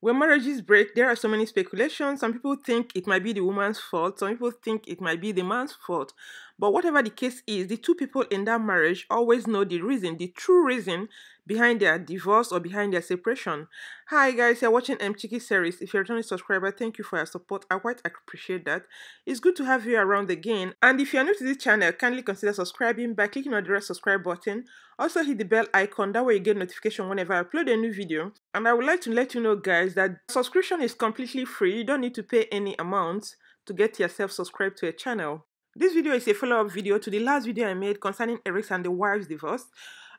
When marriages break, there are so many speculations. Some people think it might be the woman's fault, some people think it might be the man's fault. But whatever the case is, the two people in that marriage always know the reason, the true reason behind their divorce or behind their separation. Hi guys, you're watching MChiki series. If you're a returning subscriber, thank you for your support. I quite appreciate that. It's good to have you around again. And if you're new to this channel, kindly consider subscribing by clicking on the red subscribe button. Also hit the bell icon, that way you get notification whenever I upload a new video. And I would like to let you know guys that subscription is completely free. You don't need to pay any amount to get yourself subscribed to a channel. This video is a follow-up video to the last video I made concerning Eric's and the wife's divorce.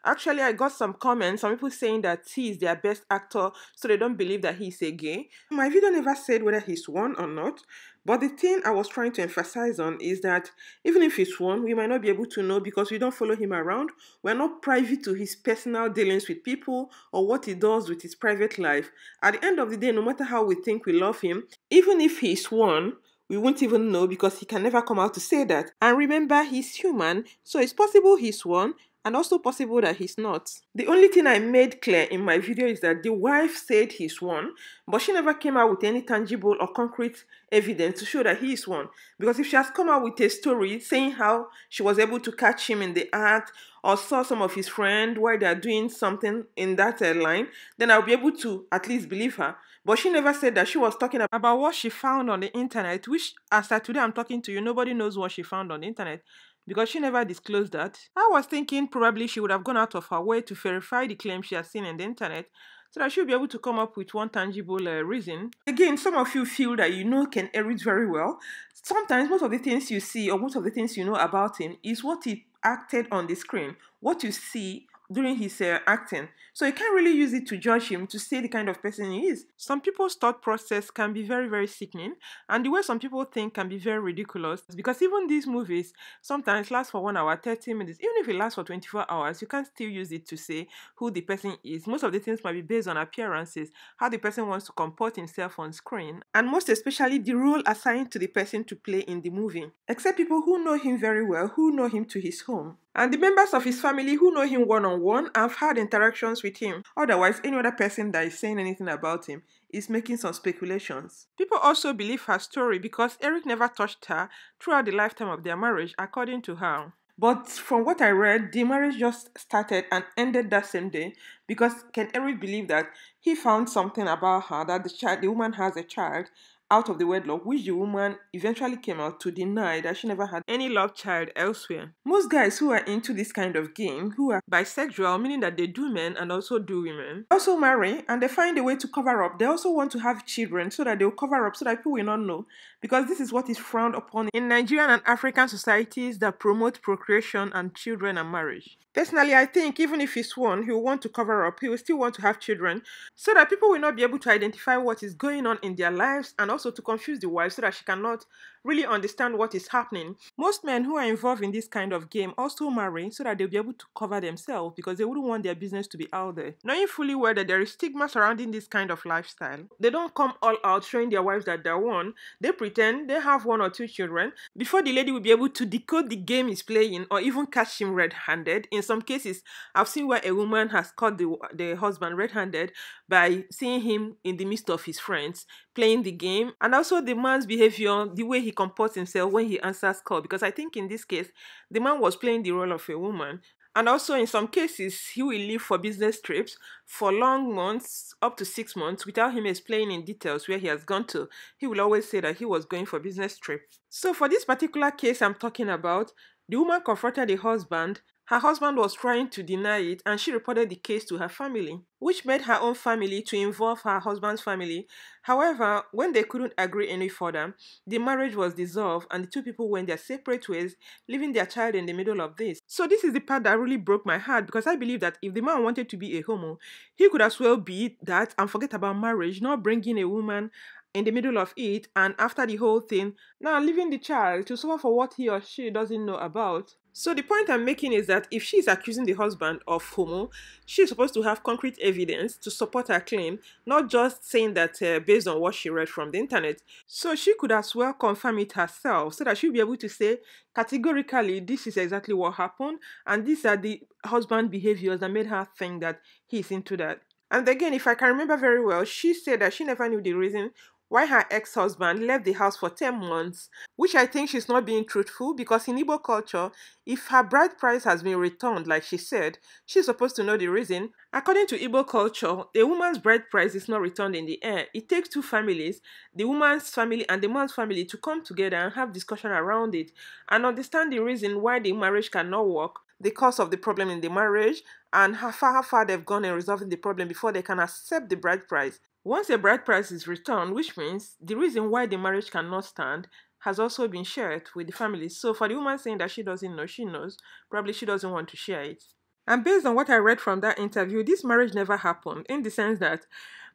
Actually, I got some comments, some people saying that T is their best actor, so they don't believe that he's a gay. My video never said whether he's one or not, but the thing I was trying to emphasize on is that even if he's one, we might not be able to know because we don't follow him around. We're not privy to his personal dealings with people or what he does with his private life. At the end of the day, no matter how we think we love him, even if he's one, we won't even know because he can never come out to say that. And remember, he's human, so it's possible he's one, and also possible that he's not. The only thing I made clear in my video is that the wife said he's one, but she never came out with any tangible or concrete evidence to show that he is one. Because if she has come out with a story saying how she was able to catch him in the act or saw some of his friend while they are doing something in that line, then I'll be able to at least believe her. But she never said that she was talking about what she found on the internet, which as of today I'm talking to you, nobody knows what she found on the internet because she never disclosed that. I was thinking probably she would have gone out of her way to verify the claims she has seen on the internet so that she'll be able to come up with one tangible uh, reason. Again, some of you feel that you know Ken Erit very well. Sometimes most of the things you see or most of the things you know about him is what he acted on the screen. What you see during his uh, acting. So you can't really use it to judge him to say the kind of person he is. Some people's thought process can be very, very sickening, and the way some people think can be very ridiculous because even these movies sometimes last for one hour, 30 minutes, even if it lasts for 24 hours, you can still use it to say who the person is. Most of the things might be based on appearances, how the person wants to comport himself on screen, and most especially the role assigned to the person to play in the movie, except people who know him very well, who know him to his home. And the members of his family who know him one on one have had interactions with him. Otherwise, any other person that is saying anything about him is making some speculations. People also believe her story because Eric never touched her throughout the lifetime of their marriage, according to her. But from what I read, the marriage just started and ended that same day because can Eric believe that he found something about her that the child, the woman has a child, out of the wedlock, which the woman eventually came out to deny that she never had any love child elsewhere. Most guys who are into this kind of game, who are bisexual, meaning that they do men and also do women, also marry and they find a way to cover up. They also want to have children so that they'll cover up so that people will not know because this is what is frowned upon in Nigerian and African societies that promote procreation and children and marriage. Personally, I think even if he's one, he'll want to cover up, he will still want to have children so that people will not be able to identify what is going on in their lives and also also to confuse the wife so that she cannot really understand what is happening. Most men who are involved in this kind of game also marry so that they'll be able to cover themselves because they wouldn't want their business to be out there. Knowing fully well that there is stigma surrounding this kind of lifestyle, they don't come all out showing their wives that they're one. They pretend they have one or two children before the lady will be able to decode the game he's playing or even catch him red-handed. In some cases, I've seen where a woman has caught the, the husband red-handed by seeing him in the midst of his friends playing the game and also the man's behavior, the way he he comports himself when he answers call because I think in this case the man was playing the role of a woman and also in some cases he will leave for business trips for long months up to 6 months without him explaining in details where he has gone to. He will always say that he was going for business trip. So for this particular case I'm talking about the woman confronted the husband her husband was trying to deny it and she reported the case to her family, which made her own family to involve her husband's family. However, when they couldn't agree any further, the marriage was dissolved and the two people went their separate ways, leaving their child in the middle of this. So this is the part that really broke my heart because I believe that if the man wanted to be a homo, he could as well be that and forget about marriage, not bringing a woman in the middle of it and after the whole thing, now leaving the child to suffer for what he or she doesn't know about. So the point I'm making is that if she is accusing the husband of homo, she is supposed to have concrete evidence to support her claim, not just saying that uh, based on what she read from the internet. So she could as well confirm it herself so that she'll be able to say categorically this is exactly what happened and these are the husband behaviors that made her think that he's into that. And again, if I can remember very well, she said that she never knew the reason why her ex-husband left the house for 10 months, which I think she's not being truthful because in Igbo culture, if her bride price has been returned like she said, she's supposed to know the reason. According to Igbo culture, a woman's bride price is not returned in the air. It takes two families, the woman's family and the man's family to come together and have discussion around it and understand the reason why the marriage cannot work the cause of the problem in the marriage and how far, how far they've gone in resolving the problem before they can accept the bride price. Once a bride price is returned, which means the reason why the marriage cannot stand has also been shared with the family. So for the woman saying that she doesn't know, she knows, probably she doesn't want to share it. And based on what I read from that interview, this marriage never happened in the sense that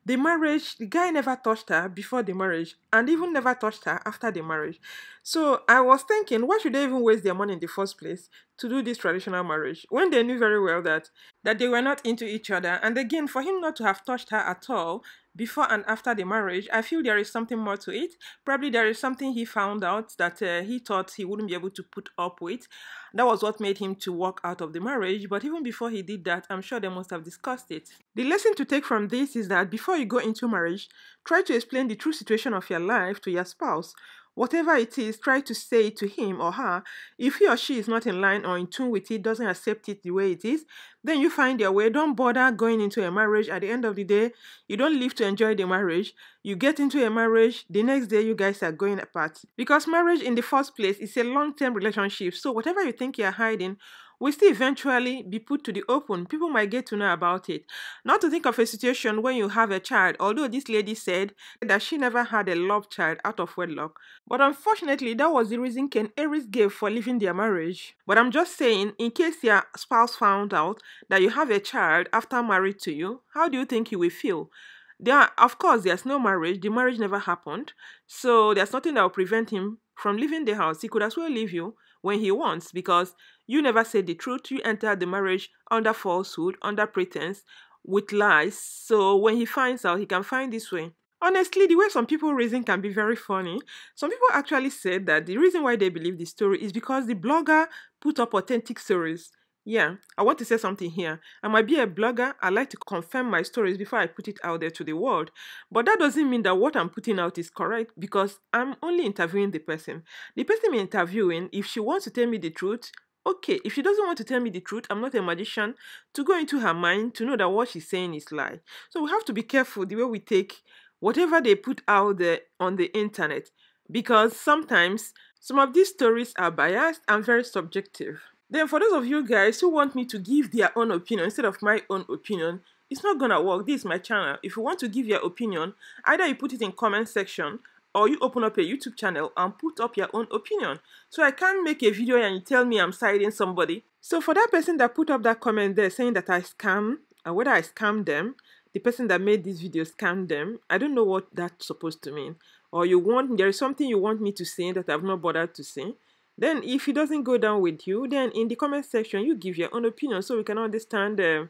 the marriage, the guy never touched her before the marriage and even never touched her after the marriage. So I was thinking, why should they even waste their money in the first place to do this traditional marriage when they knew very well that, that they were not into each other? And again, for him not to have touched her at all before and after the marriage, I feel there is something more to it. Probably there is something he found out that uh, he thought he wouldn't be able to put up with. That was what made him to walk out of the marriage, but even before he did that, I'm sure they must have discussed it. The lesson to take from this is that before you go into marriage, try to explain the true situation of your life to your spouse Whatever it is, try to say it to him or her. If he or she is not in line or in tune with it, doesn't accept it the way it is, then you find your way. Don't bother going into a marriage. At the end of the day, you don't live to enjoy the marriage. You get into a marriage, the next day you guys are going apart. Because marriage in the first place is a long-term relationship. So whatever you think you're hiding will still eventually be put to the open. People might get to know about it. Not to think of a situation when you have a child, although this lady said that she never had a love child out of wedlock. But unfortunately, that was the reason Ken Aries gave for leaving their marriage. But I'm just saying, in case your spouse found out that you have a child after married to you, how do you think he will feel? There, are, of course, there's no marriage. The marriage never happened, so there's nothing that will prevent him from leaving the house. He could as well leave you when he wants because you never say the truth. You enter the marriage under falsehood, under pretense, with lies. So when he finds out, he can find this way. Honestly, the way some people reason can be very funny. Some people actually said that the reason why they believe this story is because the blogger put up authentic stories. Yeah, I want to say something here. I might be a blogger, I like to confirm my stories before I put it out there to the world. But that doesn't mean that what I'm putting out is correct because I'm only interviewing the person. The person I'm interviewing, if she wants to tell me the truth, okay. If she doesn't want to tell me the truth, I'm not a magician to go into her mind to know that what she's saying is lie. So we have to be careful the way we take whatever they put out there on the internet because sometimes some of these stories are biased and very subjective. Then for those of you guys who want me to give their own opinion instead of my own opinion, it's not gonna work. This is my channel. If you want to give your opinion, either you put it in comment section or you open up a YouTube channel and put up your own opinion. So I can't make a video and you tell me I'm siding somebody. So for that person that put up that comment there saying that I scam, and uh, whether I scam them, the person that made this video scam them, I don't know what that's supposed to mean. Or you want, there is something you want me to say that I've not bothered to say. Then, if it doesn't go down with you, then in the comment section, you give your own opinion so we can understand uh,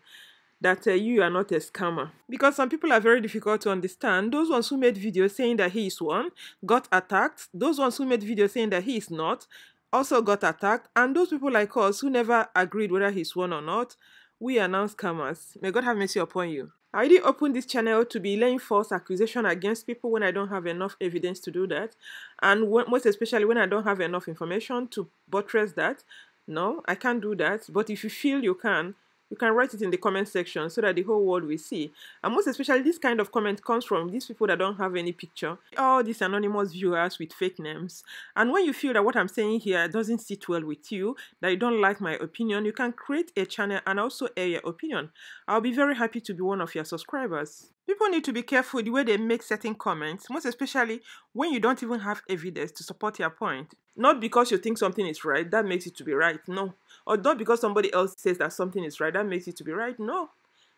that uh, you are not a scammer. Because some people are very difficult to understand. Those ones who made videos saying that he is one got attacked. Those ones who made videos saying that he is not also got attacked. And those people like us who never agreed whether he's one or not, we are now scammers. May God have mercy upon you. I already opened this channel to be laying false accusation against people when I don't have enough evidence to do that. And when, most especially when I don't have enough information to buttress that. No, I can't do that. But if you feel you can, you can write it in the comment section so that the whole world will see. And most especially, this kind of comment comes from these people that don't have any picture. All these anonymous viewers with fake names. And when you feel that what I'm saying here doesn't sit well with you, that you don't like my opinion, you can create a channel and also air your opinion. I'll be very happy to be one of your subscribers. People need to be careful the way they make certain comments, most especially when you don't even have evidence to support your point. Not because you think something is right, that makes it to be right, no. Or not because somebody else says that something is right, that makes it to be right, no.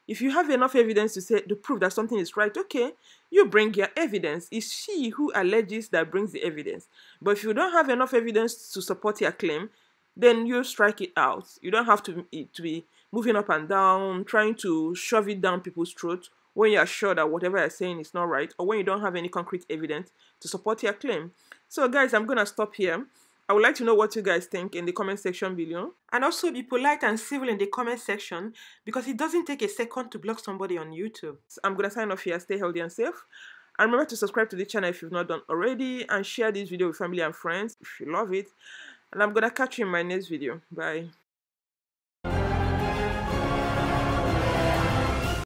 If you have enough evidence to say to prove that something is right, okay, you bring your evidence. It's she who alleges that brings the evidence. But if you don't have enough evidence to support your claim, then you strike it out. You don't have to, to be moving up and down, trying to shove it down people's throats when you are sure that whatever you're saying is not right or when you don't have any concrete evidence to support your claim. So guys, I'm going to stop here. I would like to know what you guys think in the comment section below. And also be polite and civil in the comment section because it doesn't take a second to block somebody on YouTube. So I'm going to sign off here. Stay healthy and safe. And remember to subscribe to the channel if you've not done already and share this video with family and friends if you love it. And I'm going to catch you in my next video. Bye.